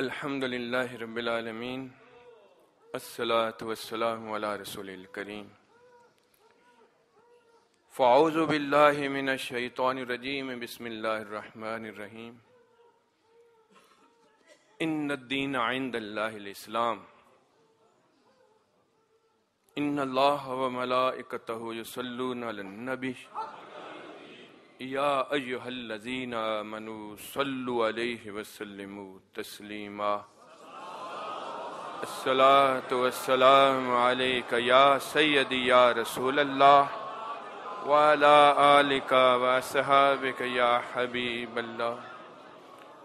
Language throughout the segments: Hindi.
अल्हम्दुलिल्लाह रब्बिल आलमीन अस्सलातु वस्सलामु अला रसूलिल करीम फ़ाउज़ु बिल्लाहि मिनश शैतानिर रजीम बिस्मिल्लाहिर रहमानिर रहीम इन्नद्दीन इंदल्लाहिल इस्लाम इन्नल्लाह व मलाइकतहु युसल्लूना अलन नबी يا أيها الذين آمنوا صلوا عليه وسلموا تسليما الصلاة والسلام عليك يا سيدي يا رسول الله وعلى آلك وصحابك يا حبيب الله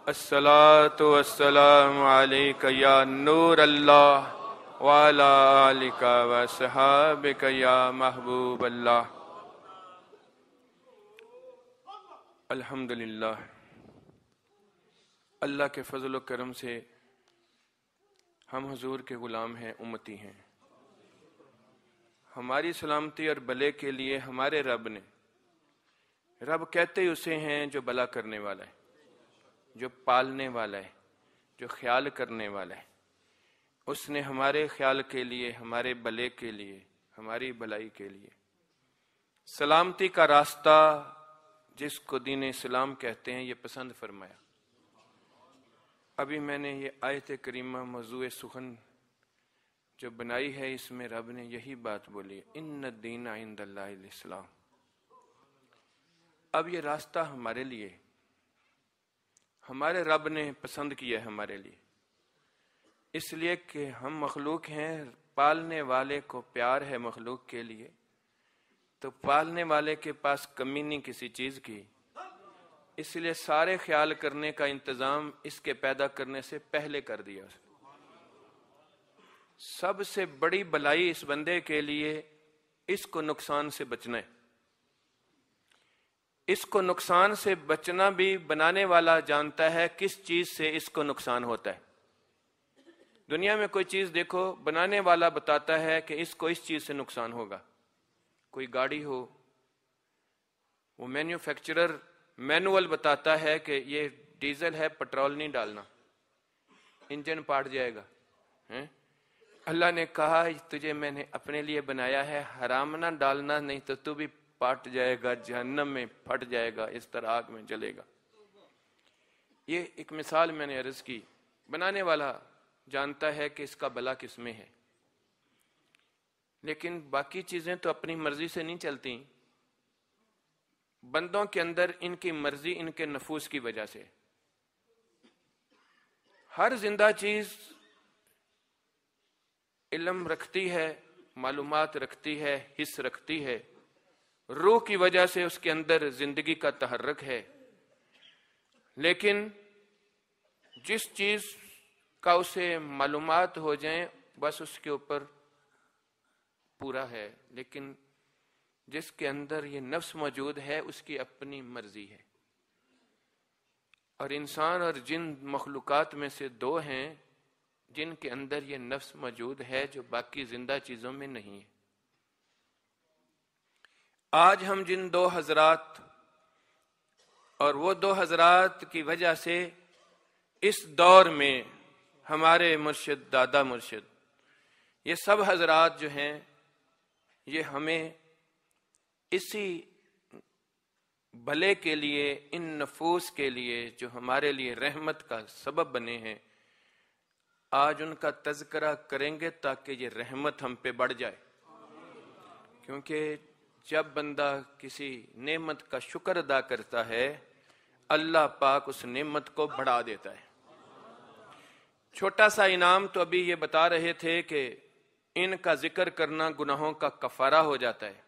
الصلاة والسلام عليك يا نور الله وعلى آلك وصحابك يا محبوب الله अल्हम्दुलिल्लाह अल्लाह के फजल करम से हम हजूर के ग़ुलाम हैं उम्मती हैं हमारी सलामती और भले के लिए हमारे रब ने रब कहते ही उसे हैं जो भला करने वाला है जो पालने वाला है जो ख्याल करने वाला है उसने हमारे ख्याल के लिए हमारे भले के लिए हमारी भलाई के लिए सलामती का रास्ता जिसको दीन इस्लाम कहते हैं ये पसंद फरमाया अभी मैंने ये आयत करीमा मौजू सुखन जो बनाई है इसमें रब ने यही बात बोली इन न दीन आइंदल्लाम अब ये रास्ता हमारे लिए हमारे रब ने पसंद किया है हमारे लिए इसलिए कि हम मखलूक हैं पालने वाले को प्यार है मखलूक के लिए तो पालने वाले के पास कमी नहीं किसी चीज की इसलिए सारे ख्याल करने का इंतजाम इसके पैदा करने से पहले कर दिया सबसे बड़ी भलाई इस बंदे के लिए इसको नुकसान से बचना है इसको नुकसान से बचना भी बनाने वाला जानता है किस चीज से इसको नुकसान होता है दुनिया में कोई चीज देखो बनाने वाला बताता है कि इसको इस चीज से नुकसान होगा कोई गाड़ी हो वो मैन्युफैक्चरर मैनुअल बताता है कि ये डीजल है पेट्रोल नहीं डालना इंजन पाट जाएगा हैं अल्लाह ने कहा तुझे मैंने अपने लिए बनाया है हराम ना डालना नहीं तो तू भी पाट जाएगा जहन्नम में फट जाएगा इस तरह आग में जलेगा ये एक मिसाल मैंने अर्ज की बनाने वाला जानता है कि इसका भला किस में है लेकिन बाकी चीजें तो अपनी मर्जी से नहीं चलती बंदों के अंदर इनकी मर्जी इनके नफूस की वजह से हर जिंदा चीज इलम रखती है मालूम रखती है हिस्स रखती है रूह की वजह से उसके अंदर जिंदगी का तहरक है लेकिन जिस चीज का उसे मालूम हो जाए बस उसके ऊपर पूरा है लेकिन जिसके अंदर ये नफ्स मौजूद है उसकी अपनी मर्जी है और इंसान और जिन मखलूकत में से दो हैं जिनके अंदर ये नफ्स मौजूद है जो बाकी जिंदा चीज़ों में नहीं है आज हम जिन दो हजरात और वो दो हजरात की वजह से इस दौर में हमारे मुर्शिद दादा मुर्शिद ये सब हजरात जो हैं ये हमें इसी भले के लिए इन नफूस के लिए जो हमारे लिए रहमत का सबब बने हैं आज उनका तस्करा करेंगे ताकि ये रहमत हम पे बढ़ जाए क्योंकि जब बंदा किसी नेमत का शुक्र अदा करता है अल्लाह पाक उस नेमत को बढ़ा देता है छोटा सा इनाम तो अभी ये बता रहे थे कि इनका जिक्र करना गुनाहों का कफारा हो जाता है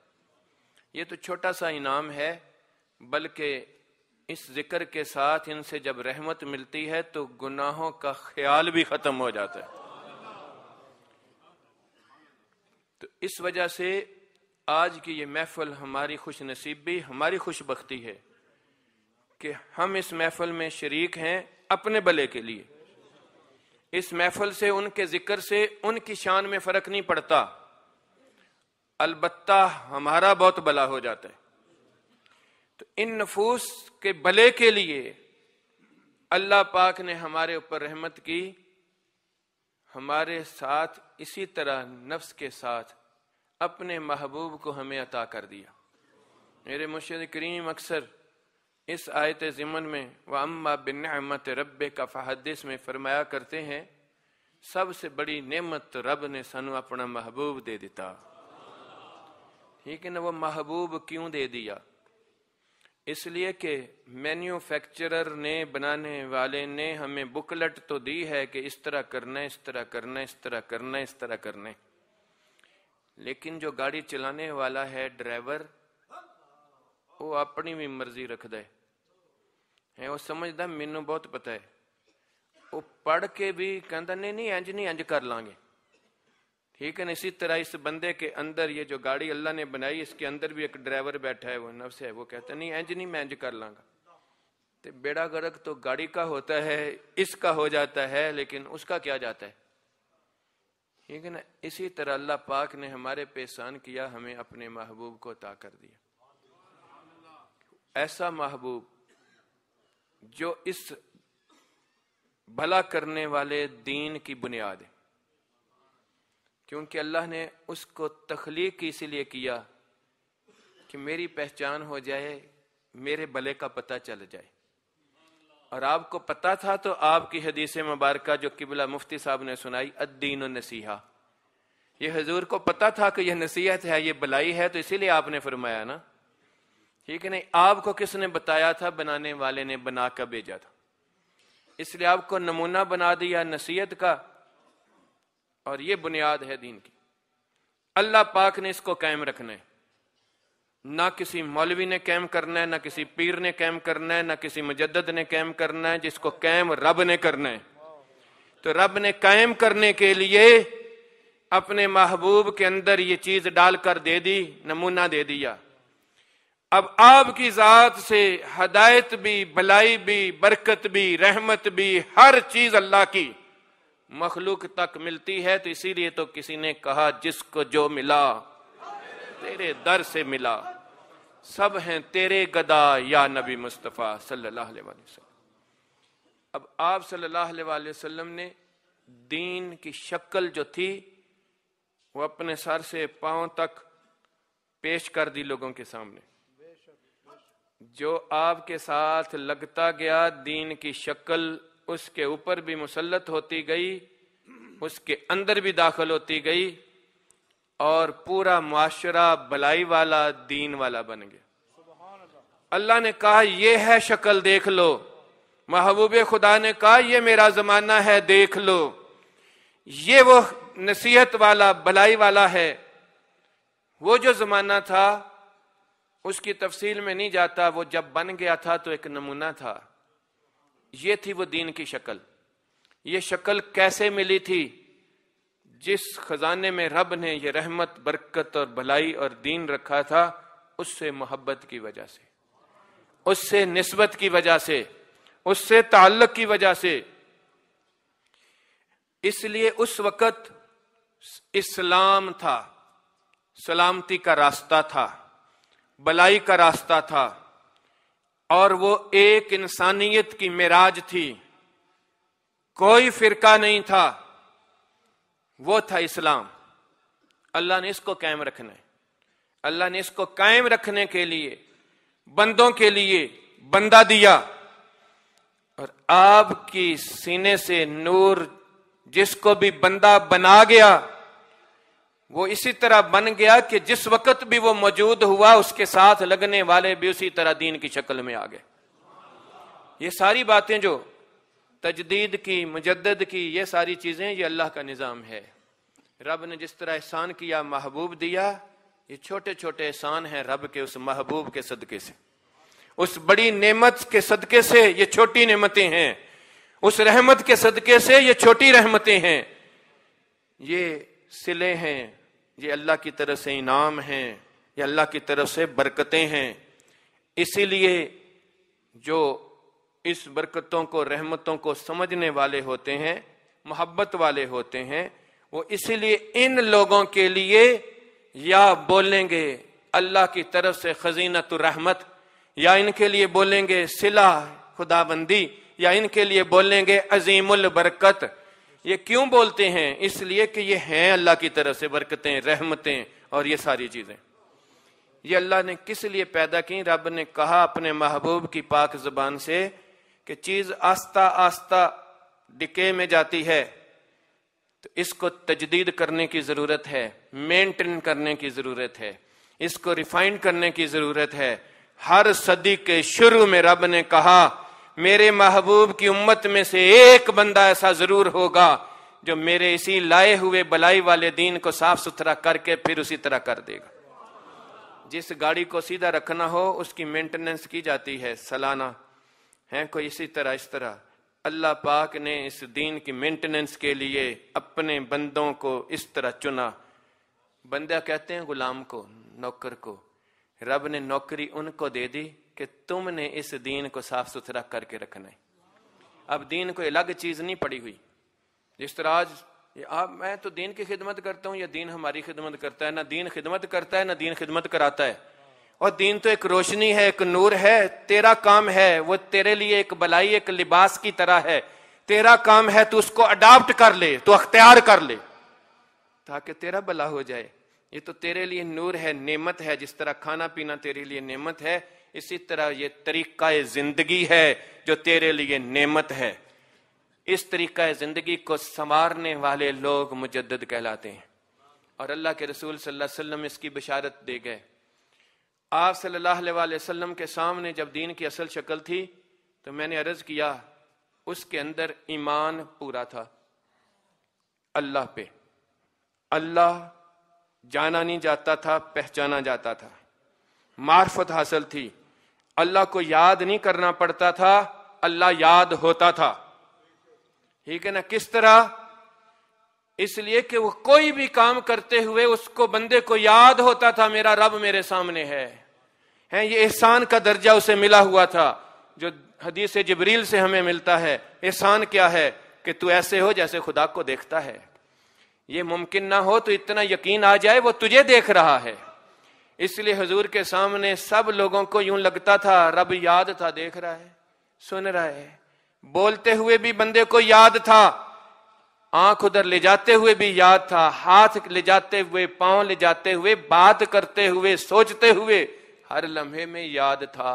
ये तो छोटा सा इनाम है बल्कि इस जिक्र के साथ इनसे जब रहमत मिलती है तो गुनाहों का ख्याल भी खत्म हो जाता है तो इस वजह से आज की ये महफल हमारी खुश नसीबी हमारी खुशबख्ती है कि हम इस महफल में शरीक हैं अपने भले के लिए इस महफल से उनके जिक्र से उनकी शान में फर्क नहीं पड़ता अलबत्ता हमारा बहुत भला हो जाता है तो इन नफूस के भले के लिए अल्लाह पाक ने हमारे ऊपर रहमत की हमारे साथ इसी तरह नफ्स के साथ अपने महबूब को हमें अता कर दिया मेरे मुर्शद करीम अक्सर इस आयत ज़िमन में व अम्मा अहमत रब का फहदिस में फरमाया करते हैं सबसे बड़ी नेमत रब ने सन अपना महबूब दे दिता ठीक है ना वो महबूब क्यों दे दिया इसलिए कि मैन्युफैक्चरर ने बनाने वाले ने हमें बुकलेट तो दी है कि इस तरह करना है इस तरह करना है इस तरह करना है इस तरह करना लेकिन जो गाड़ी चलाने वाला है ड्राइवर वो अपनी भी मर्जी रख दे है वो समझदा ਮੈਨੂੰ बहुत पता है वो पढ़ के भी कहता नहीं नहीं ਇੰਜ नहीं ਇੰਜ कर ਲਾਂਗੇ ठीक है ना इसी तरह इस बंदे के अंदर ये जो गाड़ी अल्लाह ने बनाई इसके अंदर भी एक ड्राइवर बैठा है वो नफ्स है वो कहता नहीं इंज नहीं मैं इंज कर लांगा तो बेड़ा गर्क तो गाड़ी का होता है इसका हो जाता है लेकिन उसका क्या जाता है ठीक है ना इसी तरह अल्लाह पाक ने हमारे पेशान किया हमें अपने महबूब को ता कर दिया ऐसा महबूब जो इस भला करने वाले दीन की बुनियाद है क्योंकि अल्लाह ने उसको तख्लीक इसलिए किया कि मेरी पहचान हो जाए मेरे भले का पता चल जाए और आपको पता था तो आपकी हदीस मुबारक जो किबला मुफ्ती साहब ने सुनाई अद्दीन नसीहा ये हजूर को पता था कि यह नसीहत है ये भलाई है तो इसीलिए आपने फरमाया ना ठीक है नहीं आपको किसने बताया था बनाने वाले ने बना कर भेजा था इसलिए आपको नमूना बना दिया नसीहत का और ये बुनियाद है दीन की अल्लाह पाक ने इसको कायम रखना है ना किसी मौलवी ने कैम करना है ना किसी पीर ने कैम करना है ना किसी मुजद ने कैम करना है जिसको कैम रब ने करना है तो रब ने कायम करने के लिए अपने महबूब के अंदर ये चीज डालकर दे दी नमूना दे दिया अब आपकी ज़ात से हदायत भी भलाई भी बरकत भी रहमत भी हर चीज़ अल्लाह की मखलूक तक मिलती है तो इसीलिए तो किसी ने कहा जिसको जो मिला तेरे दर से मिला सब हैं तेरे गदा या नबी मुस्तफ़ा सल्लल्लाहु अलैहि वसल्लम अब आप सल्लल्लाहु अलैहि वसल्लम ने दीन की शक्ल जो थी वो अपने सर से पांव तक पेश कर दी लोगों के सामने जो आपके साथ लगता गया दीन की शक्ल उसके ऊपर भी मुसलत होती गई उसके अंदर भी दाखिल होती गई और पूरा माशरा भलाई वाला दीन वाला बन गया अल्लाह ने कहा यह है शक्ल देख लो महबूब खुदा ने कहा यह मेरा जमाना है देख लो ये वो नसीहत वाला भलाई वाला है वो जो जमाना था उसकी तफसील में नहीं जाता वो जब बन गया था तो एक नमूना था ये थी वो दीन की शक्ल ये शक्ल कैसे मिली थी जिस खजाने में रब ने ये रहमत बरकत और भलाई और दीन रखा था उससे मोहब्बत की वजह से उससे नस्बत की वजह से उससे ताल्लक की वजह से इसलिए उस वक़्त इस्लाम था सलामती का रास्ता था बलाई का रास्ता था और वो एक इंसानियत की मेराज थी कोई फिरका नहीं था वो था इस्लाम अल्लाह ने इसको कायम रखना है अल्लाह ने इसको कायम रखने के लिए बंदों के लिए बंदा दिया और आपकी सीने से नूर जिसको भी बंदा बना गया वो इसी तरह बन गया कि जिस वक्त भी वो मौजूद हुआ उसके साथ लगने वाले भी उसी तरह दीन की शक्ल में आ गए ये सारी बातें जो तजदीद की मुजद की ये सारी चीजें ये अल्लाह का निज़ाम है रब ने जिस तरह एहसान किया महबूब दिया ये छोटे छोटे एहसान हैं रब के उस महबूब के सदके से उस बड़ी नेमत के सदके से ये छोटी नेमतें हैं उस रहमत के सदके से ये छोटी रहमतें हैं ये सिले हैं ये अल्लाह की तरफ से इनाम हैं ये अल्लाह की तरफ से बरकतें हैं इसीलिए जो इस बरकतों को रहमतों को समझने वाले होते हैं मोहब्बत वाले होते हैं वो इसीलिए इन लोगों के लिए या बोलेंगे अल्लाह की तरफ से खजीनत रहमत या इनके लिए बोलेंगे सिला खुदाबंदी या इनके लिए बोलेंगे अजीमुल बरकत ये क्यों बोलते हैं इसलिए कि ये हैं अल्लाह की तरफ से बरकतें रहमतें और ये सारी चीजें ये अल्लाह ने किस लिए पैदा की रब ने कहा अपने महबूब की पाक जबान से कि चीज आस्ता आस्ता डिके में जाती है तो इसको तजदीद करने की जरूरत है मेंटेन करने की जरूरत है इसको रिफाइंड करने की जरूरत है हर सदी के शुरू में रब ने कहा मेरे महबूब की उम्मत में से एक बंदा ऐसा जरूर होगा जो मेरे इसी लाए हुए भलाई वाले दीन को साफ सुथरा करके फिर उसी तरह कर देगा जिस गाड़ी को सीधा रखना हो उसकी मेंटेनेंस की जाती है सालाना है कोई इसी तरह इस तरह अल्लाह पाक ने इस दीन की मेंटेनेंस के लिए अपने बंदों को इस तरह चुना बंदा कहते हैं गुलाम को नौकर को रब ने नौकरी उनको दे दी कि तुमने इस दीन को साफ सुथरा करके रखना है अब दीन कोई अलग चीज नहीं पड़ी हुई जिस तरह आज आप मैं तो दीन की खिदमत करता हूं या दीन हमारी खिदमत करता है ना दीन खिदमत करता है ना दीन खिदमत कराता है और दीन तो एक रोशनी है एक नूर है तेरा काम है वो तेरे लिए एक भलाई एक लिबास की तरह है तेरा काम है तो उसको अडाप्ट कर ले तो अख्तियार कर ले ताकि तेरा भला हो जाए ये तो तेरे लिए नूर है नेमत है जिस तरह खाना पीना तेरे लिए नेमत है इसी तरह ये तरीका जिंदगी है जो तेरे लिए नेमत है इस तरीका जिंदगी को संवारने वाले लोग मुजद कहलाते हैं और अल्लाह के रसूल सल्लम इसकी बिशारत दे गए आप सल्लाम के सामने जब दीन की असल शक्ल थी तो मैंने अर्ज किया उसके अंदर ईमान पूरा था अल्लाह पे अल्लाह जाना नहीं जाता था पहचाना जाता था मार्फत हासिल थी अल्लाह को याद नहीं करना पड़ता था अल्लाह याद होता था ठीक है ना किस तरह इसलिए कि वो कोई भी काम करते हुए उसको बंदे को याद होता था मेरा रब मेरे सामने है हैं ये एहसान का दर्जा उसे मिला हुआ था जो हदीस जबरील से हमें मिलता है एहसान क्या है कि तू ऐसे हो जैसे खुदा को देखता है ये मुमकिन ना हो तो इतना यकीन आ जाए वो तुझे देख रहा है इसलिए हजूर के सामने सब लोगों को यूं लगता था रब याद था देख रहा है सुन रहा है बोलते हुए भी बंदे को याद था आंख उधर ले जाते हुए भी याद था हाथ ले जाते हुए पांव ले जाते हुए बात करते हुए सोचते हुए हर लम्हे में याद था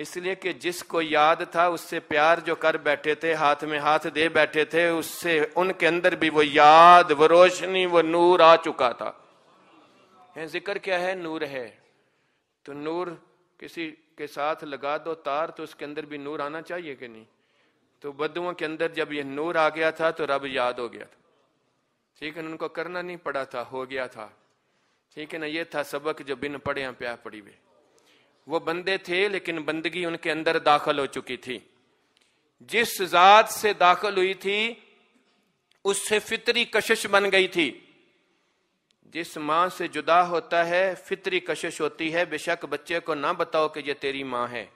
इसलिए कि जिसको याद था उससे प्यार जो कर बैठे थे हाथ में हाथ दे बैठे थे उससे उनके अंदर भी वो याद वो रोशनी वो नूर आ चुका था है जिक्र क्या है नूर है तो नूर किसी के साथ लगा दो तार तो उसके अंदर भी नूर आना चाहिए कि नहीं तो बदुओं के अंदर जब ये नूर आ गया था तो रब याद हो गया था ठीक है उनको करना नहीं पड़ा था हो गया था ठीक है ना ये था सबक जो बिन पढ़े प्यार पड़ी हुए वो बंदे थे लेकिन बंदगी उनके अंदर दाखिल हो चुकी थी जिस जात से दाखिल हुई थी उससे फितरी कशिश बन गई थी जिस मां से जुदा होता है फितरी कशिश होती है बेशक बच्चे को ना बताओ कि ये तेरी माँ है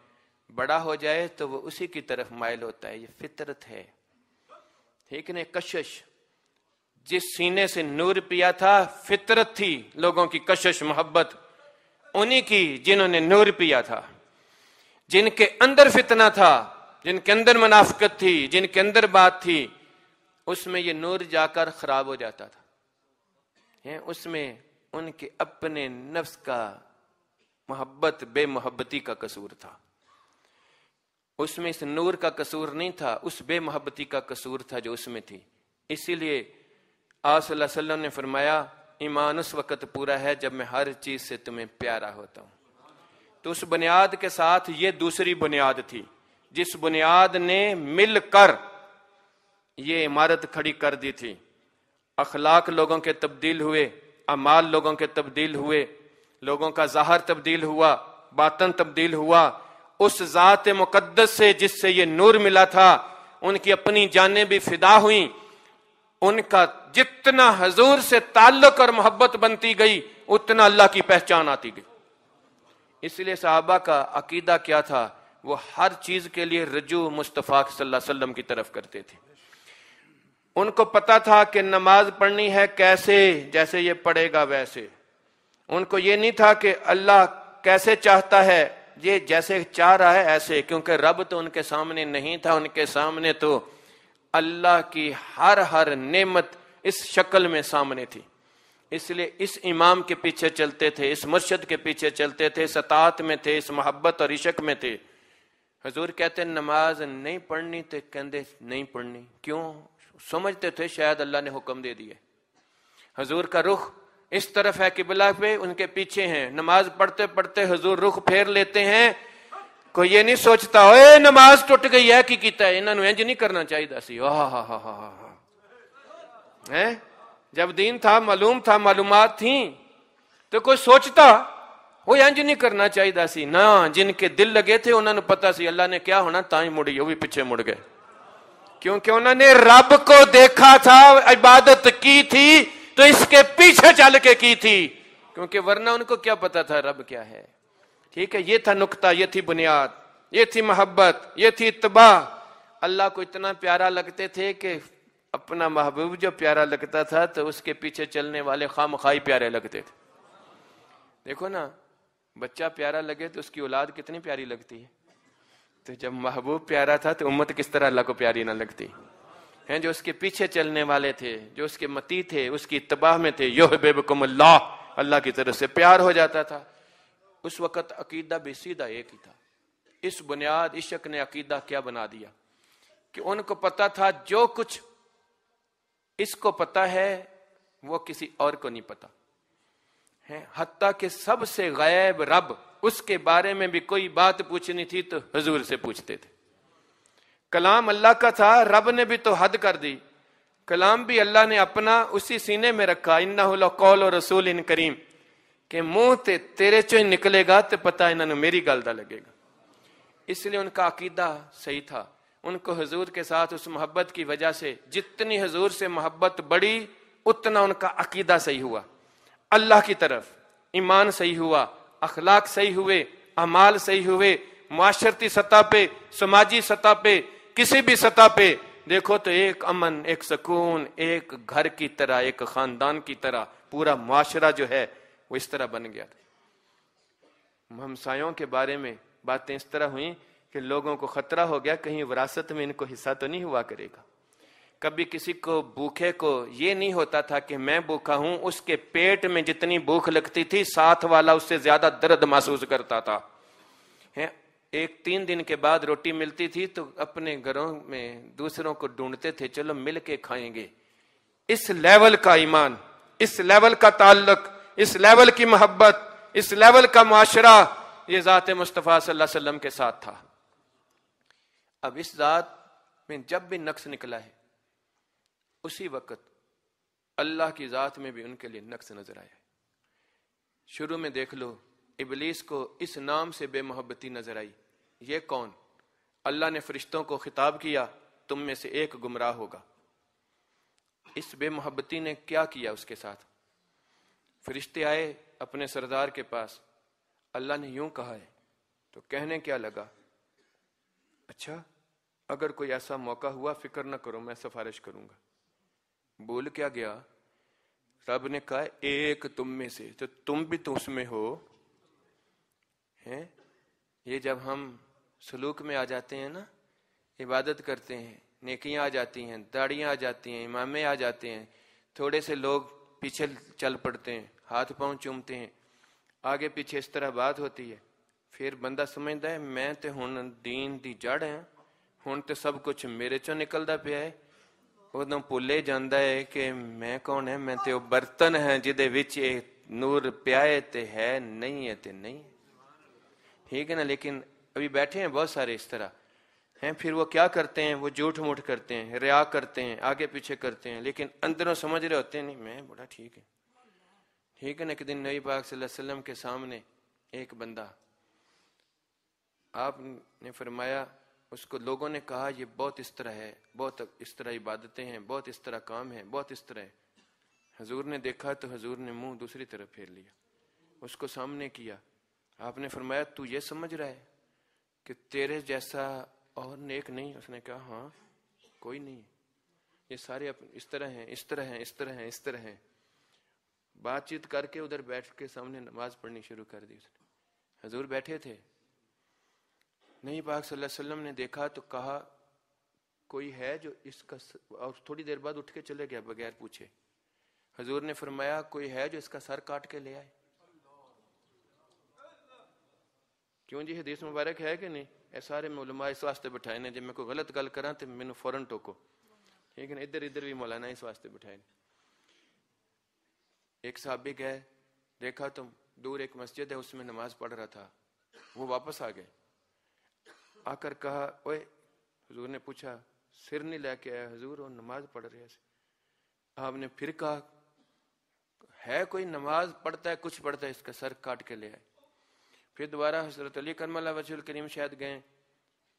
बड़ा हो जाए तो वो उसी की तरफ माइल होता है ये फितरत है ठीक ने कशिश जिस सीने से नूर पिया था फितरत थी लोगों की कशिश मोहब्बत उन्हीं की जिन्होंने नूर पिया था जिनके अंदर फितना था जिनके अंदर मुनाफ्त थी जिनके अंदर बात थी उसमें ये नूर जाकर खराब हो जाता था है उसमें उनके अपने नफ्स का मोहब्बत बेमोहब्बती का कसूर था उसमें इस नूर का कसूर नहीं था उस बेमोहब्बती का कसूर था जो उसमें थी इसीलिए आसल्ला ने फरमाया ईमान उस वक़्त पूरा है जब मैं हर चीज से तुम्हें प्यारा होता हूं तो उस बुनियाद के साथ ये दूसरी बुनियाद थी जिस बुनियाद ने मिलकर ये इमारत खड़ी कर दी थी अखलाक लोगों के तब्दील हुए अमाल लोगों के तब्दील हुए लोगों का जहर तब्दील हुआ बातन तब्दील हुआ उस ज़ात मुकदस से जिससे ये नूर मिला था उनकी अपनी जानें भी फिदा हुई उनका जितना हजूर से ताल्लुक और मोहब्बत बनती गई उतना अल्लाह की पहचान आती गई इसलिए साहबा का अकीदा क्या था वो हर चीज के लिए रजू मुस्तफ़ा सल्लाम की तरफ करते थे उनको पता था कि नमाज पढ़नी है कैसे जैसे ये पढ़ेगा वैसे उनको ये नहीं था कि अल्लाह कैसे चाहता है ये जैसे चाह रहा है ऐसे क्योंकि रब तो उनके सामने नहीं था उनके सामने तो अल्लाह की हर हर नेमत इस शक्ल में सामने थी इसलिए इस इमाम के पीछे चलते थे इस मुर्शद के पीछे चलते थे इस अतात में थे इस मोहब्बत और इशक में थे हजूर कहते नमाज नहीं पढ़नी थे तो कहते नहीं पढ़नी क्यों समझते थे शायद अल्लाह ने हुक्म दे दिए हजूर का रुख इस तरफ है किबला पे उनके पीछे हैं नमाज पढ़ते पढ़ते हजूर रुख फेर लेते हैं कोई ये नहीं सोचता ਓਏ नमाज टुट गई है ਕੀ ਕੀਤਾ ਇਹਨਾਂ ਨੂੰ ਇੰਜ ਨਹੀਂ ਕਰਨਾ ਚਾਹੀਦਾ ਸੀ हा हा ਹਾ जब दीन था मालूम था मालूम थी तो कोई सोचता वो इंज नहीं करना चाहिए सी ना जिनके दिल लगे थे उन्होंने पता सी अल्लाह ने क्या होना ताई मुड़ी वो भी पीछे मुड़ गए क्योंकि उन्होंने रब को देखा था इबादत की थी तो इसके पीछे चल के की थी क्योंकि वरना उनको क्या पता था रब क्या है ठीक है ये था नुकता ये थी बुनियाद ये थी मोहब्बत ये थी इतबा अल्लाह को इतना प्यारा लगते थे कि अपना महबूब जो प्यारा लगता था तो उसके पीछे चलने वाले खाम खाई प्यारे लगते थे देखो ना बच्चा प्यारा लगे तो उसकी औलाद कितनी प्यारी लगती है तो जब महबूब प्यारा था तो उम्मत किस तरह अल्लाह को प्यारी ना लगती हैं जो उसके पीछे चलने वाले थे जो उसके मती थे उसकी इतबाह में थे यो बेबकुम अल्लाह अल्लाह की तरफ से प्यार हो जाता था उस वक़्त अकीदा सीधा एक ही था इस बुनियाद इशक ने अकीदा क्या बना दिया कि उनको पता था जो कुछ इसको पता है वो किसी और को नहीं पता है हती के सबसे गैब रब उसके बारे में भी कोई बात पूछनी थी तो हजूर से पूछते थे कलाम अल्लाह का था रब ने भी तो हद कर दी कलाम भी अल्लाह ने अपना उसी सीने में रखा इन्ना कौल और रसूल इन करीम कि मुंह ते तेरे चो ही निकलेगा तो पता ਇਹਨਾਂ मेरी गल का लगेगा इसलिए उनका अकीदा सही था उनको हजूर के साथ उस मोहब्बत की वजह से जितनी हजूर से मोहब्बत बढ़ी उतना उनका अकीदा सही हुआ अल्लाह की तरफ ईमान सही हुआ अखलाक सही हुए अमाल सही हुए माशरती सतह पे समाजी सतह पे किसी भी सतह पे देखो तो एक अमन एक सुकून एक घर की तरह एक खानदान की तरह पूरा माशरा जो है वो इस तरह बन गया था हमसायों के बारे में बातें इस तरह हुई कि लोगों को खतरा हो गया कहीं विरासत में इनको हिस्सा तो नहीं हुआ करेगा कभी किसी को भूखे को ये नहीं होता था कि मैं भूखा हूं उसके पेट में जितनी भूख लगती थी साथ वाला उससे ज्यादा दर्द महसूस करता था है एक तीन दिन के बाद रोटी मिलती थी तो अपने घरों में दूसरों को ढूंढते थे चलो मिलके खाएंगे इस लेवल का ईमान इस लेवल का ताल्लुक इस लेवल की मोहब्बत इस लेवल का माशरा ये ज़ात मुस्तफ़ा वसल्लम के साथ था अब इस ज़ात में जब भी नक्स निकला है उसी वक्त अल्लाह की ज़ात में भी उनके लिए नक्स नजर आया शुरू में देख लो इबलीस को इस नाम से बेमोहब्बती नजर आई ये कौन अल्लाह ने फरिश्तों को खिताब किया तुम में से एक गुमराह होगा इस बेमोहब्बती ने क्या किया उसके साथ फरिश्ते आए अपने सरदार के पास अल्लाह ने यूं कहा है तो कहने क्या लगा अच्छा अगर कोई ऐसा मौका हुआ फिक्र ना करो मैं सिफारिश करूंगा बोल क्या गया रब ने कहा एक तुम में से तो तुम भी तो उसमें हो हैं ये जब हम सलूक में आ जाते हैं ना इबादत करते हैं नेकियां आ जाती हैं दाढ़ियां आ जाती हैं इमामे आ जाते हैं थोड़े से लोग पीछे चल पड़ते हैं हाथ पांव चूमते हैं आगे पीछे इस तरह बात होती है फिर बंदा समझता है मैं तो ਹੁਣ दीन की दी जड़ है ਤੇ तो सब कुछ मेरे चो निकलता पे है उदो भुले जाता है कि मैं कौन है मैं तो बर्तन है जिदे नूर ਇਹ ਨੂਰ ਪਿਆਏ ਤੇ ਹੈ ਨਹੀਂ ਹੈ ठीक है ना लेकिन अभी बैठे हैं बहुत सारे इस तरह हैं फिर वो क्या करते हैं वो झूठ मूठ करते हैं रिया करते हैं आगे पीछे करते हैं लेकिन अंदरों समझ रहे होते हैं नहीं मैं बड़ा ठीक है ठीक है ना कि दिन नबी पाक वसल्लम के सामने एक बंदा आपने फरमाया उसको लोगों ने कहा ये बहुत इस तरह है बहुत इस तरह इबादतें हैं बहुत इस तरह काम है बहुत इस तरह हजूर ने देखा तो हजूर ने मुंह दूसरी तरफ फेर लिया उसको सामने किया आपने फरमाया तू ये समझ रहा है कि तेरे जैसा और नेक नहीं उसने कहा हाँ कोई नहीं ये सारे इस तरह हैं इस तरह हैं इस तरह हैं इस तरह हैं इस तरह हैं बातचीत करके उधर बैठ के सामने नमाज पढ़नी शुरू कर दी उसने हजूर बैठे थे नहीं पाक सल्लम ने देखा तो कहा कोई है जो इसका और थोड़ी देर बाद उठ के चले गया बगैर पूछे हजूर ने फरमाया कोई है जो इसका सर काट के ले आए क्यों जी हदीस मुबारक है कि नहीं ए सारे मौलमा इस वास्ते बिठाए ने जब मैं कोई गलत गल करा तो मैं फौरन टोको ठीक है ना इधर इधर भी मौलाना इस वास्ते बिठाए ने एक साहब भी गए देखा तुम दूर एक मस्जिद है उसमें नमाज पढ़ रहा था वो वापस आ गए आकर कहा ओए हजूर ने पूछा सिर नहीं लेके आया हजूर और नमाज पढ़ रहे आपने फिर कहा है कोई नमाज पढ़ता है कुछ पढ़ता है इसका सर काट के ले आए फिर दोबारा हजरत अली करमला वजूल करीम शायद गए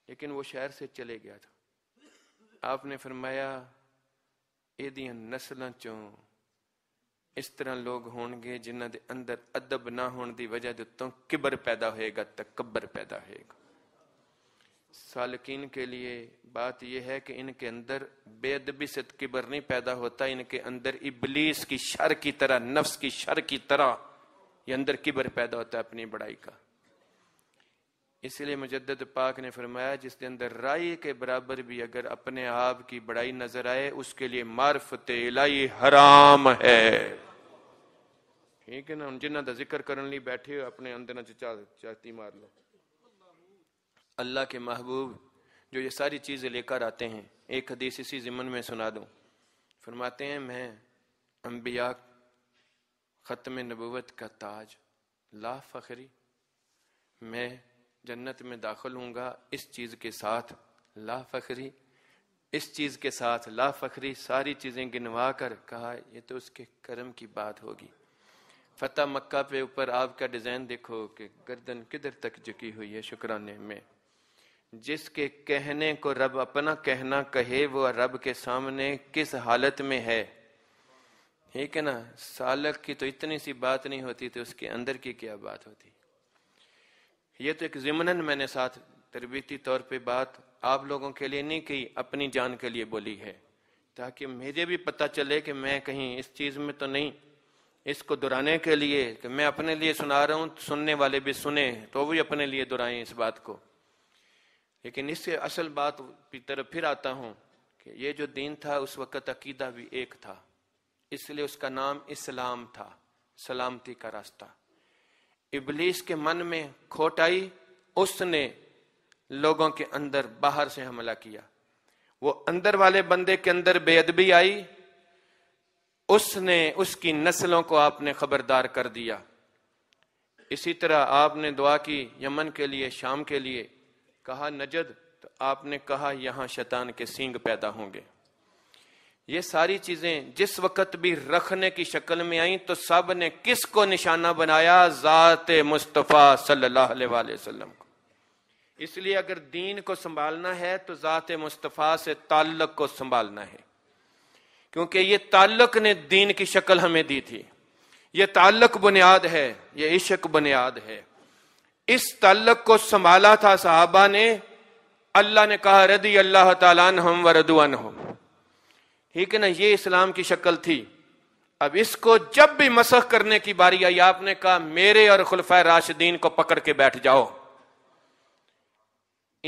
लेकिन वो शहर से चले गया था आपने फरमाया एदियां नस्ल चों इस तरह लोग हो गए जिन्होंने अंदर अदब ना होने की वजह किबर पैदा ਕਿਬਰ तकबर पैदा ਤਕਬਰ सालकिन के लिए बात यह है कि इनके अंदर बेदबी से किबर नहीं पैदा होता इनके अंदर इबलीस की शर की तरह नफ्स की शर की तरह ये अंदर किबर पैदा होता है अपनी बड़ाई का इसलिए मुजद्द पाक ने फरमाया जिसके अंदर राय के बराबर भी अगर अपने आप की बड़ाई नजर आए उसके लिए मार्फत इलाई हराम है ठीक है ना जिन्हों का जिक्र करने लिए बैठे हो अपने अंदर चाहती मार लो अल्लाह के महबूब जो ये सारी चीजें लेकर आते हैं एक हदीस इसी जिमन में सुना दो फरमाते हैं मैं अम्बिया ख़त्म नबूवत का ताज ला फखरी मैं जन्नत में दाखिल होऊंगा इस चीज के साथ ला फखरी इस चीज के साथ ला फखरी सारी चीजें गिनवा कर कहा ये तो उसके कर्म की बात होगी फतेह मक्का पे ऊपर आपका डिजाइन देखो कि गर्दन किधर तक झुकी हुई है शुक्राने में जिसके कहने को रब अपना कहना कहे वो रब के सामने किस हालत में है ठीक है ना सालक की तो इतनी सी बात नहीं होती तो उसके अंदर की क्या बात होती ये तो एक जिमनन मैंने साथ तरबती तौर पे बात आप लोगों के लिए नहीं की अपनी जान के लिए बोली है ताकि मुझे भी पता चले कि मैं कहीं इस चीज में तो नहीं इसको दोहराने के लिए कि मैं अपने लिए सुना रहा हूं सुनने वाले भी सुने तो भी अपने लिए दोहराए इस बात को लेकिन इससे असल बात की तरफ फिर आता हूं कि ये जो दीन था उस वक़्त अकीदा भी एक था इसलिए उसका नाम इस्लाम था सलामती का रास्ता इबलीस के मन में खोट आई उसने लोगों के अंदर बाहर से हमला किया वो अंदर वाले बंदे के अंदर बेअदबी आई उसने उसकी नस्लों को आपने खबरदार कर दिया इसी तरह आपने दुआ की यमन के लिए शाम के लिए कहा नजद तो आपने कहा यहां शैतान के सींग पैदा होंगे ये सारी चीजें जिस वक्त भी रखने की शक्ल में आई तो सब ने किसको निशाना बनाया ज़ात मुस्तफ़ा सल्लाम को इसलिए अगर दीन को संभालना है तो ज़ात मुस्तफ़ा से ताल्लक को संभालना है क्योंकि ये ताल्लक ने दीन की शक्ल हमें दी थी ये ताल्लक बुनियाद है ये इश्क बुनियाद है इस ताल्लक को संभाला था साहबा ने अल्लाह ने कहा रदी अल्लाह तला हम वरदुअन हो ठीक है ना ये इस्लाम की शक्ल थी अब इसको जब भी मसह करने की बारी आई आपने कहा मेरे और खुलफा राशिदीन को पकड़ के बैठ जाओ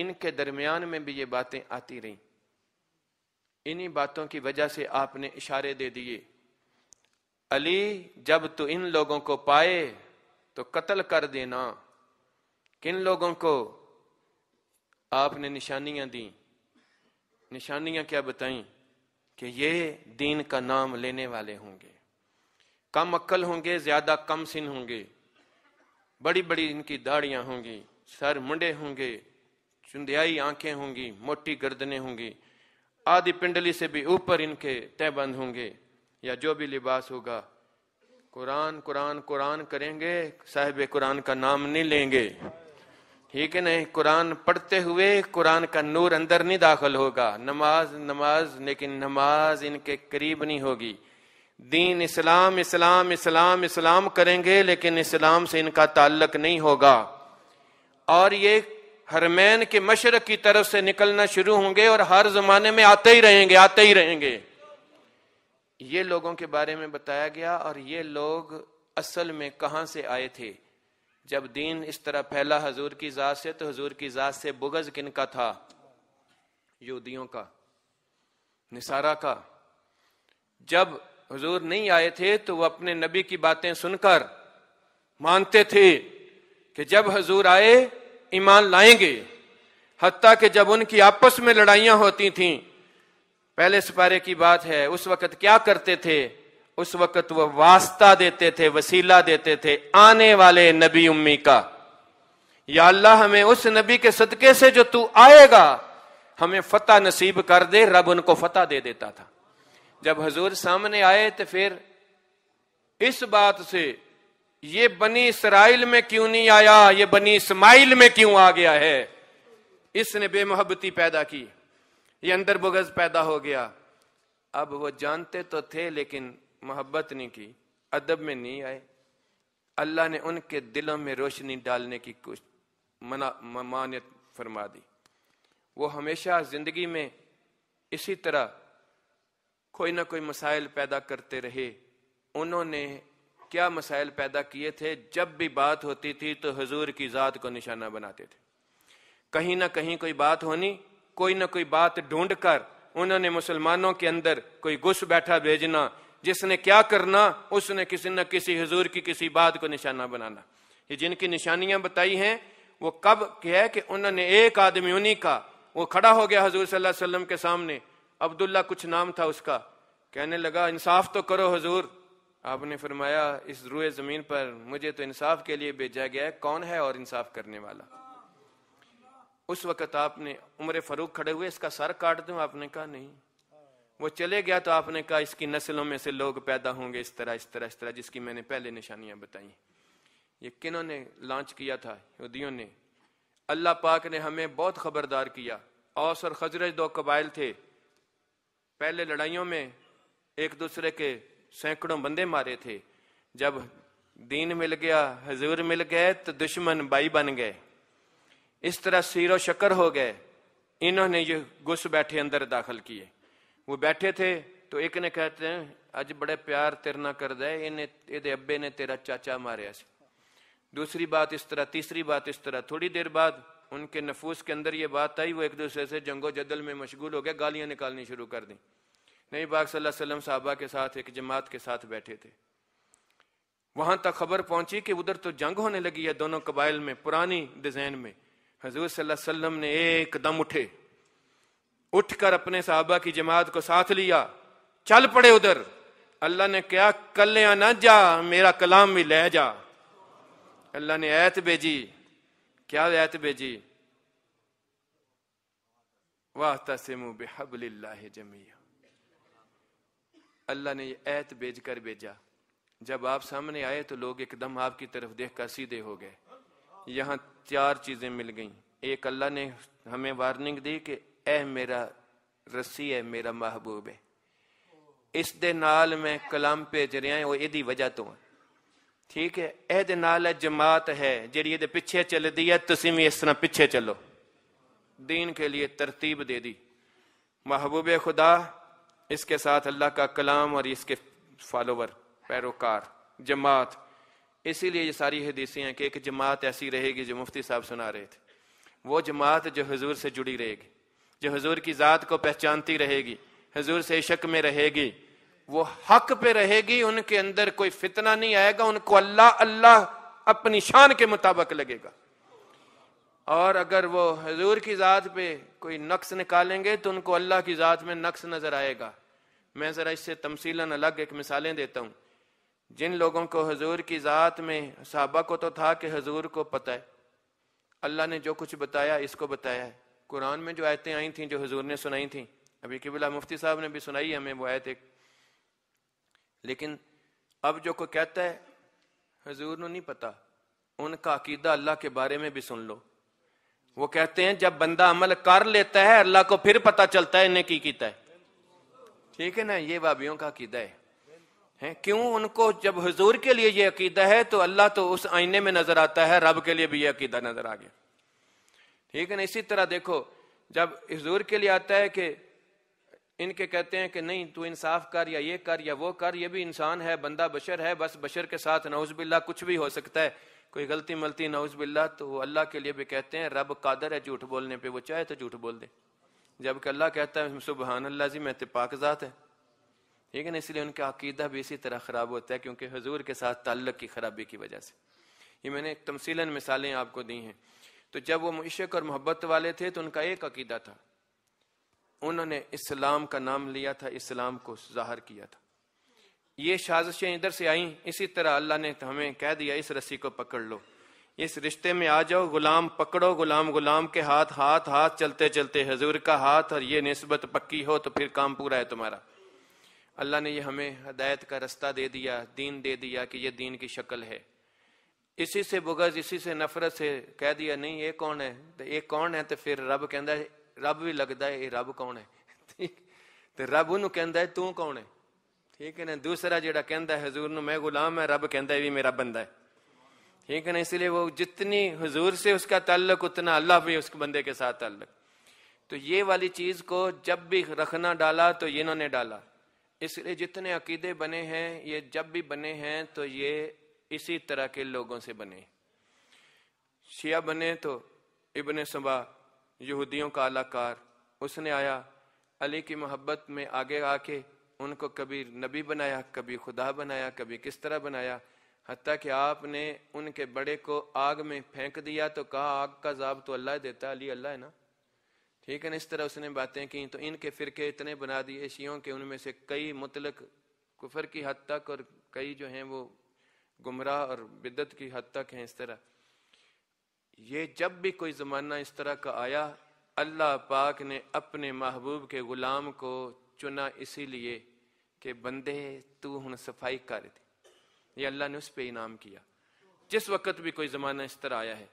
इनके दरमियान में भी ये बातें आती रही इन्हीं बातों की वजह से आपने इशारे दे दिए अली जब तू इन लोगों को पाए तो कत्ल कर देना किन लोगों को आपने निशानियां दी निशानियां क्या बताई कि ये दीन का नाम लेने वाले होंगे कम अक्ल होंगे ज्यादा कम सिन होंगे बड़ी बड़ी इनकी दाढ़ियां होंगी सर मुंडे होंगे चुंदियाई आंखें होंगी मोटी गर्दने होंगी आदि पिंडली से भी ऊपर इनके तयबंद होंगे या जो भी लिबास होगा कुरान कुरान कुरान करेंगे साहिब कुरान का नाम नहीं लेंगे ठीक है नहीं कुरान पढ़ते हुए कुरान का नूर अंदर नहीं दाखिल होगा नमाज नमाज लेकिन नमाज इनके करीब नहीं होगी दीन इस्लाम इस्लाम इस्लाम इस्लाम करेंगे लेकिन इस्लाम से इनका ताल्लक नहीं होगा और ये हरमैन के मशरक की तरफ से निकलना शुरू होंगे और हर जमाने में आते ही रहेंगे आते ही रहेंगे ये लोगों के बारे में बताया गया और ये लोग असल में कहा से आए थे जब दीन इस तरह फैला हजूर की ज़ात से तो हजूर की ज़ात से बुगज किन का था यूदियों का निसारा का जब हजूर नहीं आए थे तो वो अपने नबी की बातें सुनकर मानते थे कि जब हजूर आए ईमान लाएंगे हती कि जब उनकी आपस में लड़ाइयां होती थीं पहले सिपारे की बात है उस वक्त क्या करते थे उस वक्त वह वास्ता देते थे वसीला देते थे आने वाले नबी उम्मी का या अल्लाह हमें उस नबी के सदके से जो तू आएगा हमें फतेह नसीब कर दे रब उनको फतेह दे देता था जब हजूर सामने आए तो फिर इस बात से ये बनी इसराइल में क्यों नहीं आया ये बनी इसमाइल में क्यों आ गया है इसने बेमोहब्बती पैदा की ये अंदर बुगज पैदा हो गया अब वो जानते तो थे लेकिन मोहब्बत नहीं की अदब में नहीं आए अल्लाह ने उनके दिलों में रोशनी डालने की कुछ मना ममानियत फरमा दी वो हमेशा जिंदगी में इसी तरह कोई ना कोई मसाइल पैदा करते रहे उन्होंने क्या मसाइल पैदा किए थे जब भी बात होती थी तो हजूर की ज़ात को निशाना बनाते थे कहीं ना कहीं कोई बात होनी कोई ना कोई बात ढूंढ कर उन्होंने मुसलमानों के अंदर कोई गुस्स बैठा भेजना जिसने क्या करना उसने किसी न किसी हजूर की किसी बात को निशाना बनाना ये जिनकी निशानियां बताई हैं वो कब है कि उन्होंने एक आदमी उन्हीं का वो खड़ा हो गया हजूर सल्लाम के सामने अब्दुल्ला कुछ नाम था उसका कहने लगा इंसाफ तो करो हजूर आपने फरमाया इस रुए जमीन पर मुझे तो इंसाफ के लिए भेजा गया है कौन है और इंसाफ करने वाला उस वक्त आपने उम्र फरूक खड़े हुए इसका सर काट दू आपने कहा नहीं वो चले गया तो आपने कहा इसकी नस्लों में से लोग पैदा होंगे इस तरह इस तरह इस तरह जिसकी मैंने पहले निशानियां बताई ये किनों ने लॉन्च किया था यहूदियों ने अल्लाह पाक ने हमें बहुत खबरदार किया औस और खजरज दो कबाइल थे पहले लड़ाइयों में एक दूसरे के सैकड़ों बंदे मारे थे जब दीन मिल गया हजूर मिल गए तो दुश्मन बाई बन गए इस तरह सीरो शकर हो गए इन्होंने ये घुस बैठे अंदर दाखिल किए वो बैठे थे तो एक ने कहते हैं अज बड़े प्यार तेरना कर दे इन्हें ये अब्बे ने तेरा चाचा मारिया दूसरी बात इस तरह तीसरी बात इस तरह थोड़ी देर बाद उनके नफूस के अंदर ये बात आई वो एक दूसरे से जंगो जदल में मशगूल हो गया गालियां निकालनी शुरू कर दी नई बाग सल्लम साहबा के साथ एक जमात के साथ बैठे थे वहां तक खबर पहुंची कि उधर तो जंग होने लगी है दोनों कबाइल में पुरानी डिजाइन में हजूर सल्लल्लाहु ने एकदम उठे उठकर अपने साहबा की जमात को साथ लिया चल पड़े उधर अल्लाह ने कहा कल्या ना जा मेरा कलाम भी ले जा अल्लाह ने ऐत भेजी क्या ऐत भेजी वाह तसिमु जमिया अल्लाह ने ये ऐत भेज कर भेजा जब आप सामने आए तो लोग एकदम आपकी तरफ देख कर सीधे हो गए यहाँ चार चीजें मिल गईं एक अल्लाह ने हमें वार्निंग दी कि ਇਹ ਮੇਰਾ ਰਸੀ ਹੈ ਮੇਰਾ ਮਹਿਬੂਬ ਹੈ ਇਸ ਦੇ ਨਾਲ भेज रहा है वो ਉਹ वजह तो ਤੋਂ ਠੀਕ ਹੈ ਇਹਦੇ ਨਾਲ ਜਮਾਤ ਹੈ ਜਿਹੜੀ ਇਹਦੇ ਪਿੱਛੇ ਚੱਲਦੀ ਹੈ ਤੁਸੀਂ ਵੀ ਇਸ ਤਰ੍ਹਾਂ ਪਿੱਛੇ ਚੱਲੋ दीन के लिए तरतीब दे दी महबूब खुदा इसके साथ अल्लाह का कलाम और इसके फॉलोवर पैरोकार जमात इसीलिए ये सारी हदीसी हैं कि एक जमात ऐसी रहेगी जो मुफ्ती साहब सुना रहे थे वो जमात जो हजूर से जुड़ी रहेगी जो हजूर की ज़ात को पहचानती रहेगी हजूर से शक में रहेगी वो हक पे रहेगी उनके अंदर कोई फितना नहीं आएगा उनको अल्लाह अल्लाह अपनी शान के मुताबिक लगेगा और अगर वो हजूर की ज़ात पे कोई नक्श निकालेंगे तो उनको अल्लाह की ज़ात में नक्श नज़र आएगा मैं ज़रा इससे तमसीला अलग एक मिसालें देता हूँ जिन लोगों को हजूर की ज़ात में साहबा को तो था कि हजूर को पता है अल्लाह ने जो कुछ बताया इसको बताया है कुरान में जो आयतें आई थी जो हजूर ने सुनाई थी अभी किबिला मुफ्ती साहब ने भी सुनाई हमें वो आयत एक लेकिन अब जो कोई कहता है हजूर नहीं पता उनका अकीदा अल्लाह के बारे में भी सुन लो वो कहते हैं जब बंदा अमल कर लेता है अल्लाह को फिर पता चलता है इन्हें की कीता है ठीक है ना ये भाभीियों का अकीदा है हैं क्यों उनको जब हजूर के लिए ये अकीदा है तो अल्लाह तो उस आईने में नजर आता है रब के लिए भी ये अकीदा नजर आ गया ठीक है ना इसी तरह देखो जब हजूर के लिए आता है कि इनके कहते हैं कि नहीं तू इंसाफ कर या ये कर या वो कर ये भी इंसान है बंदा बशर है बस बशर के साथ नौजबिल्ला कुछ भी हो सकता है कोई गलती मलती नौजबिल्ला तो वो अल्लाह के लिए भी कहते हैं रब कादर है झूठ बोलने पे वो चाहे तो झूठ बोल दे जबकि अल्लाह कहता है सुबहान अल्लाह जी मैं तो पाकजात है ठीक है ना इसलिए उनका अकीदा भी इसी तरह खराब होता है क्योंकि हजूर के साथ ताल्लक की खराबी की वजह से ये मैंने तमसीला मिसालें आपको दी हैं तो जब वो मुशक और मोहब्बत वाले थे तो उनका एक अकीदा था उन्होंने इस्लाम का नाम लिया था इस्लाम को जाहर किया था ये साजिशें इधर से आई इसी तरह अल्लाह ने हमें कह दिया इस रस्सी को पकड़ लो इस रिश्ते में आ जाओ गुलाम पकड़ो गुलाम गुलाम के हाथ हाथ हाथ चलते चलते हजूर का हाथ और ये नस्बत पक्की हो तो फिर काम पूरा है तुम्हारा अल्लाह ने ये हमें हदायत का रास्ता दे दिया दीन दे दिया कि ये दीन की शक्ल है इसी से बुगज इसी से नफरत से कह दिया नहीं ये कौन है तो ये कौन है तो फिर रब कह रब भी लगता है ये रब कौन है तो रब उन्हू कहता तू कौन है ठीक है ना दूसरा जेड़ा कहता है हजूर मैं गुलाम है रब कहता भी मेरा बंदा है ठीक है ना इसलिए वो जितनी हजूर से उसका ताल्लुक उतना अल्लाह भी उसके बंदे के साथ ताल्लुक तो ये वाली चीज को जब भी रखना डाला तो इन्होंने डाला इसलिए जितने अकीदे बने हैं ये जब भी बने हैं तो ये इसी तरह के लोगों से बने शिया बने तो इबन सबा यहूदियों का अलाकार उसने आया अली की मोहब्बत में आगे आके उनको कभी नबी बनाया कभी खुदा बनाया कभी किस तरह बनाया हती कि आपने उनके बड़े को आग में फेंक दिया तो कहा आग का जाब तो अल्लाह देता अली अल्लाह है ना ठीक है ना इस तरह उसने बातें की तो इनके फिरके इतने बना दिए शियों के उनमें से कई मुतलक कुफर की हद तक और कई जो हैं वो गुमराह और बिदत की हद तक हैं इस तरह ये जब भी कोई जमाना इस तरह का आया अल्लाह पाक ने अपने महबूब के गुलाम को चुना इसीलिए कि बंदे तू हूं सफाई कर दे ये अल्लाह ने उस पर इनाम किया जिस वक्त भी कोई जमाना इस तरह आया है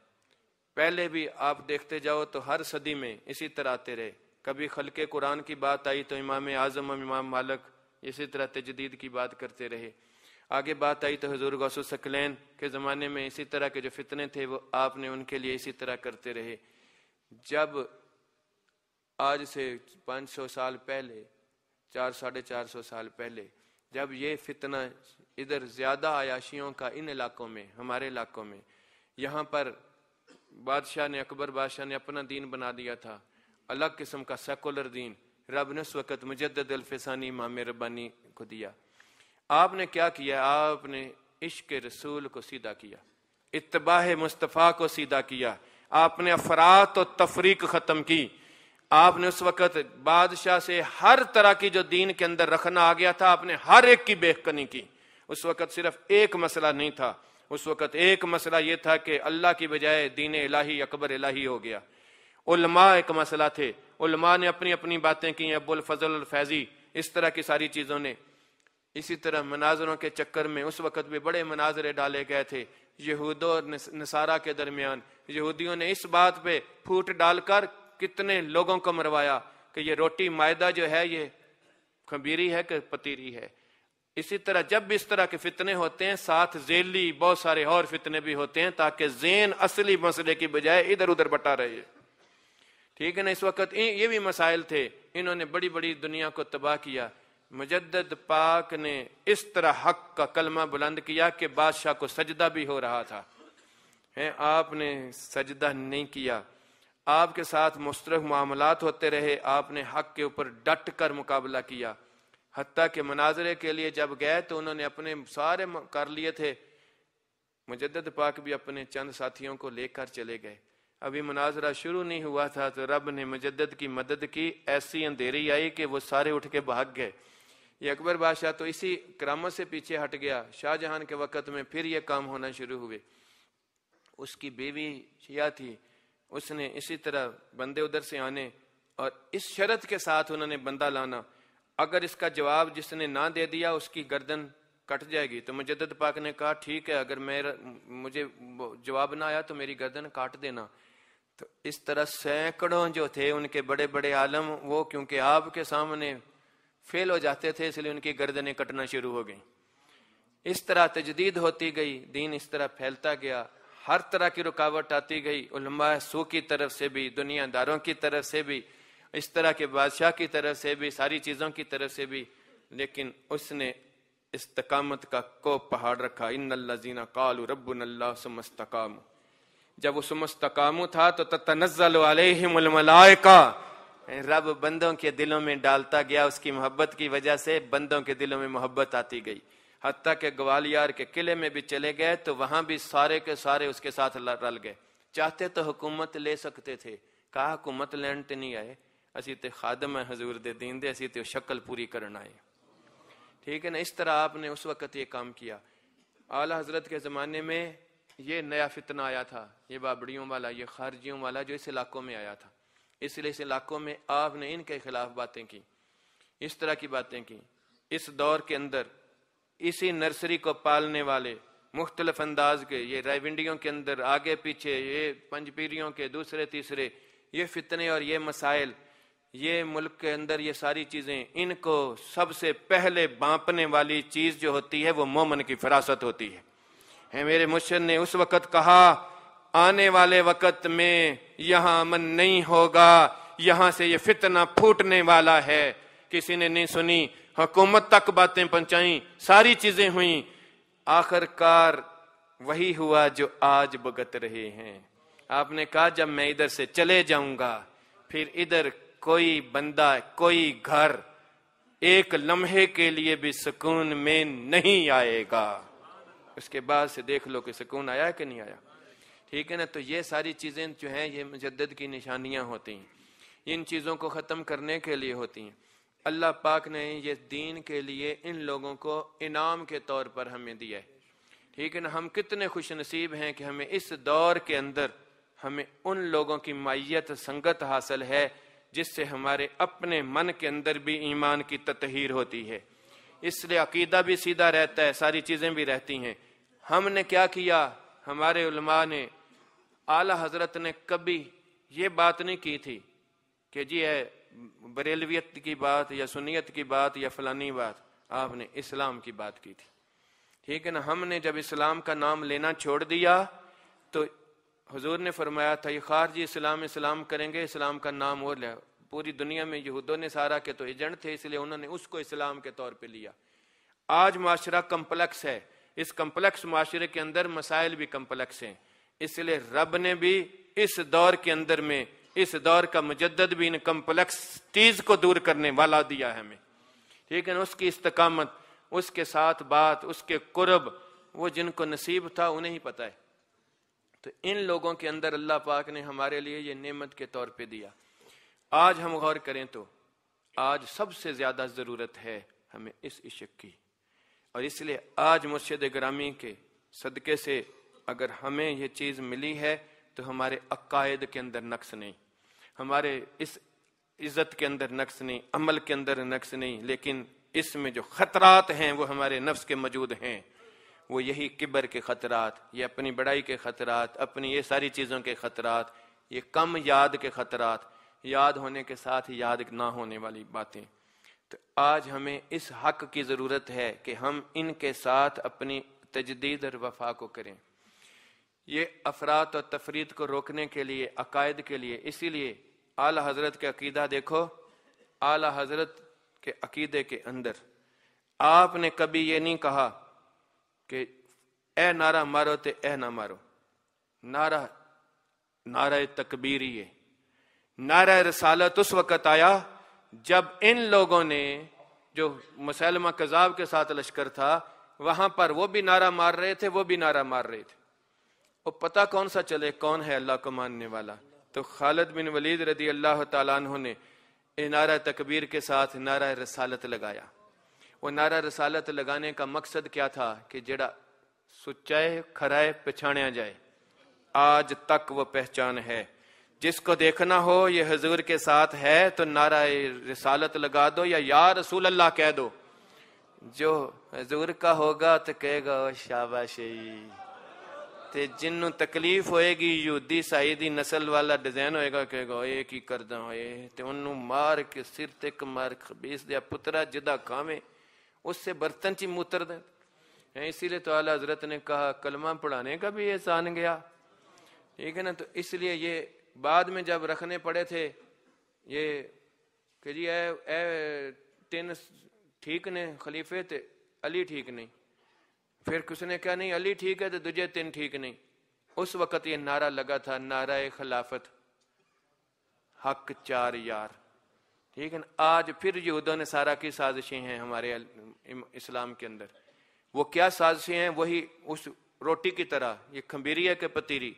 पहले भी आप देखते जाओ तो हर सदी में इसी तरह आते रहे कभी खलके कुरान की बात आई तो इमाम आजम और इमाम मालक इसी तरह तजदीद की बात करते रहे आगे बात आई तो हजूर गौसुसकलैन के ज़माने में इसी तरह के जो फितने थे वो आपने उनके लिए इसी तरह करते रहे जब आज से 500 साल पहले चार साढ़े चार सौ साल पहले जब ये फितना इधर ज़्यादा आयाशियों का इन इलाकों में हमारे इलाकों में यहाँ पर बादशाह ने अकबर बादशाह ने अपना दीन बना दिया था अलग किस्म का सेकुलर दीन रब ने उस वक़्त मुजद अल्फिसानी माम रब्बानी को दिया आपने क्या किया आपने इश्क रसूल को सीधा किया इतबाह मुस्तफ़ा को सीधा किया आपने अफरात और तफरीक ख़त्म की आपने उस वक़्त बादशाह से हर तरह की जो दीन के अंदर रखना आ गया था आपने हर एक की बेहकनी की उस वक़्त सिर्फ एक मसला नहीं था उस वक़्त एक मसला यह था कि अल्लाह की बजाय दीन इलाही अकबर इलाही हो गया उलमा एक मसला थे उलमा ने अपनी अपनी बातें की अबुल फजल फैजी इस तरह की सारी चीज़ों ने इसी तरह मनाजरों के चक्कर में उस वक़्त भी बड़े मनाजरे डाले गए थे यहूदों और नसारा के दरमियान यहूदियों ने इस बात पे फूट डालकर कितने लोगों को मरवाया कि ये रोटी मायदा जो है ये खबीरी है कि पतीरी है इसी तरह जब भी इस तरह के फितने होते हैं साथ जेली बहुत सारे और फितने भी होते हैं ताकि जेन असली मसले की बजाय इधर उधर बटा रहे ठीक है ना इस वक्त ये भी मसाइल थे इन्होंने बड़ी बड़ी दुनिया को तबाह किया मुजद पाक ने इस तरह हक का कलमा बुलंद किया कि बादशाह को सजदा भी हो रहा था है आपने सजदा नहीं किया आपके साथ मुस्तर मामलात होते रहे आपने हक के ऊपर डट कर मुकाबला किया हती के मनाजरे के लिए जब गए तो उन्होंने अपने सारे कर लिए थे मुजद पाक भी अपने चंद साथियों को लेकर चले गए अभी मनाजरा शुरू नहीं हुआ था तो रब ने मुजद की मदद की ऐसी अंधेरी आई कि वो सारे उठ के भाग गए ये अकबर बादशाह तो इसी क्रम से पीछे हट गया शाहजहां के वक़्त में फिर ये काम होना शुरू हुए उसकी बीवी शिया थी उसने इसी तरह बंदे उधर से आने और इस शर्त के साथ उन्होंने बंदा लाना अगर इसका जवाब जिसने ना दे दिया उसकी गर्दन कट जाएगी तो मुजद पाक ने कहा ठीक है अगर मेरा मुझे जवाब ना आया तो मेरी गर्दन काट देना तो इस तरह सैकड़ों जो थे उनके बड़े बड़े आलम वो क्योंकि आपके सामने फेल हो जाते थे इसलिए उनकी गर्दने कटना शुरू हो गई इस तरह तजदीद होती गई दीन इस तरह फैलता गया हर तरह की रुकावट आती गई उलमा सू की तरफ से भी दुनियादारों की तरफ से भी इस तरह के बादशाह की तरफ से भी सारी चीजों की तरफ से भी लेकिन उसने इस्तकामत का को पहाड़ रखा इन अल्लाजीना कालू रबुल्लास्तकाम जब वो सुमस्तकाम था तो तनजल वाले ही मुलमलाय का रब बंदों के दिलों में डालता गया उसकी मोहब्बत की वजह से बंदों के दिलों में मोहब्बत आती गई हत्या के ग्वालियर के किले में भी चले गए तो वहां भी सारे के सारे उसके साथ रल गए चाहते तो हुकूमत ले सकते थे कहा हुकूमत लैंड तो नहीं आए असी तो खादम है हजूर दे दीन दे असी तो शक्ल पूरी करना आए ठीक है ना इस तरह आपने उस वक्त ये काम किया आला हजरत के ज़माने में ये नया फितना आया था ये बाबड़ियों वाला ये खारजियों वाला जो इस इलाकों में आया था इसलिए इस इलाकों में आपने इनके खिलाफ बातें की इस तरह की बातें की इस दौर के अंदर इसी नर्सरी को पालने वाले मुख्तलफ अंदाज के ये रायविंडियों के अंदर आगे पीछे ये पंजपीरियों के दूसरे तीसरे ये फितने और ये मसाइल ये मुल्क के अंदर ये सारी चीजें इनको सबसे पहले बांपने वाली चीज जो होती है वो मोमन की फिरासत होती है, है मेरे मुर्शद ने उस वक्त कहा आने वाले वक़्त में यहां अमन नहीं होगा यहां से ये फितना फूटने वाला है किसी ने नहीं सुनी हुकूमत तक बातें पहुंचाई सारी चीजें हुई आखिरकार वही हुआ जो आज भुगत रहे हैं आपने कहा जब मैं इधर से चले जाऊंगा फिर इधर कोई बंदा कोई घर एक लम्हे के लिए भी सुकून में नहीं आएगा उसके बाद से देख लो कि सुकून आया कि नहीं आया ठीक है ना तो ये सारी चीज़ें जो हैं ये मुजद की निशानियाँ होती हैं इन चीज़ों को ख़त्म करने के लिए होती हैं अल्लाह पाक ने ये दीन के लिए इन लोगों को इनाम के तौर पर हमें दिया है ठीक है ना हम कितने खुश नसीब हैं कि हमें इस दौर के अंदर हमें उन लोगों की माइत संगत हासिल है जिससे हमारे अपने मन के अंदर भी ईमान की ततहीर होती है इसलिए अकीदा भी सीधा रहता है सारी चीज़ें भी रहती हैं हमने क्या किया हमारे उलमा ने आला हजरत ने कभी ये बात नहीं की थी कि जी है बरेलवियत की बात या सुनीत की बात या फलानी बात आपने इस्लाम की बात की थी ठीक है ना हमने जब इस्लाम का नाम लेना छोड़ दिया तो हजूर ने फरमाया था ये खारजी इस्लाम इस्लाम करेंगे इस्लाम का नाम और लिया पूरी दुनिया में यहूदों ने सारा के तो एजेंट थे इसलिए उन्होंने उसको इस्लाम के तौर पर लिया आज माशरा कम्प्लेक्स है इस कम्प्लेक्स माशरे के अंदर मसाइल भी कम्प्लेक्स हैं इसलिए रब ने भी इस दौर के अंदर में इस दौर का मुजद भी इन कम्प्लेक्स चीज को दूर करने वाला दिया है हमें ठीक है ना उसकी इस्तकामत उसके साथ बात उसके कुरब वो जिनको नसीब था उन्हें ही पता है तो इन लोगों के अंदर अल्लाह पाक ने हमारे लिए ये नेमत के तौर पे दिया आज हम गौर करें तो आज सबसे ज्यादा जरूरत है हमें इस इश्क की और इसलिए आज मुर्शिद ग्रामी के सदके से अगर हमें ये चीज मिली है तो हमारे अकायद के अंदर नक्स नहीं हमारे इस इज्जत के अंदर नक्स नहीं अमल के अंदर नक्स नहीं लेकिन इसमें जो खतरात हैं वो हमारे नफ्स के मौजूद हैं वो यही किबर के खतरात ये अपनी बड़ाई के खतरात अपनी ये सारी चीज़ों के खतरात ये कम याद के खतरात याद होने के साथ याद ना होने वाली बातें तो आज हमें इस हक की जरूरत है कि हम इनके साथ अपनी तजदीद और वफा को करें ये अफरात और तफरीत को रोकने के लिए अकायद के लिए इसीलिए आला हजरत के अकीदा देखो आला हजरत के अकीदे के अंदर आपने कभी ये नहीं कहा कि ए नारा मारो ते ए ना मारो नारा नारा तकबीरी है नारा रसालत उस वक्त आया जब इन लोगों ने जो मुसलमा कजाब के साथ लश्कर था वहां पर वो भी नारा मार रहे थे वो भी नारा मार रहे थे वो पता कौन सा चले कौन है अल्लाह को मानने वाला तो खालिद बिन वलीद रदी अल्लाह तु ने नारा तकबीर के साथ नारा रसालत लगाया वो नारा रसालत लगाने का मकसद क्या था कि जड़ा सुचाए खराए पछाणिया जाए आज तक वो पहचान है जिसको देखना हो ये हजूर के साथ है तो नारा रिसालत लगा दो या या रसूल अल्लाह कह दो जो हजूर का होगा तो कहेगा शाबाशी ते जिन्हों तकलीफ होएगी यूदी साई दी नस्ल वाला डिजाइन होएगा कहेगा एक ही करदा होए ते उन्होंने मार के सिर तक मार खबीस दिया पुत्रा जिदा खावे उससे बर्तन ची मूत्र दे इसीलिए तो आला हजरत ने कहा कलमा पढ़ाने का भी एहसान गया ठीक है ना तो इसलिए ये बाद में जब रखने पड़े थे ये कि जी ए, ए तीन ठीक ने खलीफे थे अली ठीक नहीं फिर ने कहा नहीं अली ठीक है तो दूजे तीन ठीक नहीं उस वक्त ये नारा लगा था नारा खिलाफत हक चार यार ठीक है ना आज फिर यहूदा ने सारा की साजिशें हैं हमारे इस्लाम के अंदर वो क्या साजिशें हैं वही उस रोटी की तरह ये खंबीरिया के पतीरी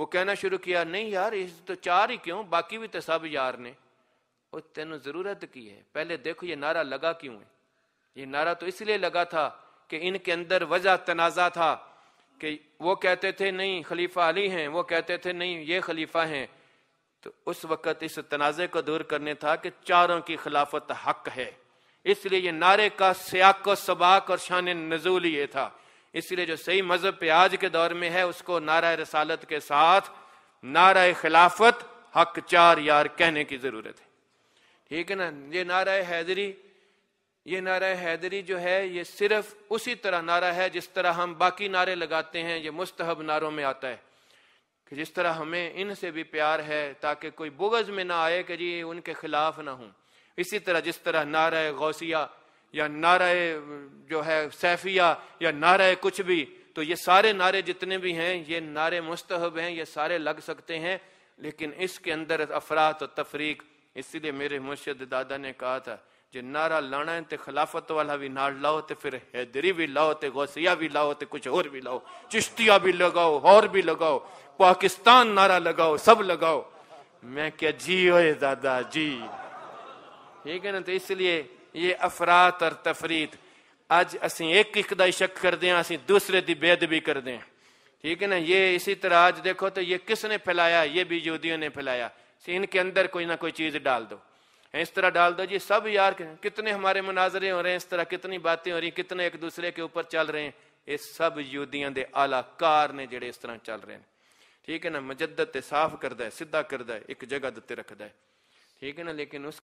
वो कहना शुरू किया नहीं यार इस तो चार ही क्यों बाकी भी तो सब यार ने और तेन जरूरत की है पहले देखो ये नारा लगा क्यों है ये नारा तो इसलिए लगा था कि इनके अंदर वजह तनाजा था कि वो कहते थे नहीं खलीफा अली हैं वो कहते थे नहीं ये खलीफा हैं तो उस वक़्त इस तनाज़े को दूर करने था कि चारों की खिलाफत हक है इसलिए ये नारे का सियाक सबाक और शान नजूल ये था इसलिए जो सही मजहब पे आज के दौर में है उसको नारा रसालत के साथ नारा खिलाफत हक चार यार कहने की जरूरत है ठीक है ना ये नारा हैदरी ये नारा हैदरी जो है ये सिर्फ उसी तरह नारा है जिस तरह हम बाकी नारे लगाते हैं ये मुस्तहब नारों में आता है कि जिस तरह हमें इनसे भी प्यार है ताकि कोई बुगज में ना आए कि जी उनके खिलाफ ना हो इसी तरह जिस तरह नारा गौसिया या नारे जो है सैफिया या नारा कुछ भी तो ये सारे नारे जितने भी हैं ये नारे मुस्तहब हैं ये सारे लग सकते हैं लेकिन इसके अंदर अफरात और तफरीक इसीलिए मेरे मुर्शद दादा ने कहा था जे नारा लाना है तो खिलाफत वाला भी नार लाओ तो फिर हैदरी भी लाओ तो गौसिया भी लाओ तो कुछ और भी लाओ चिश्तिया भी लगाओ और भी लगाओ पाकिस्तान नारा लगाओ सब लगाओ मैं क्या जी ओए दादा जी ठीक है ना तो इसलिए ये अफरात और तफरीत ਅੱਜ ਅਸੀਂ एक ਇੱਕ ਦਾ ਸ਼ੱਕ ਕਰਦੇ ਹਾਂ ਅਸੀਂ ਦੂਸਰੇ ਦੀ ਬੇਅਦਬੀ ਕਰਦੇ ਹਾਂ ठीक है ना ये इसी तरह आज देखो तो ये किसने फैलाया ये भी यहूदियों ने फैलाया इनके अंदर कोई ना कोई चीज डाल दो इस तरह डाल दो जी सब यार कितने हमारे मुनाजरे हो रहे हैं इस तरह कितनी बातें हो रही कितने एक दूसरे के ऊपर चल रहे हैं ये सब यूदियों के आलाकार ने जेडे इस तरह चल रहे हैं ठीक है ना मजदत साफ करता है सीधा करता है एक जगह दत्ते रखता है ठीक है ना लेकिन उस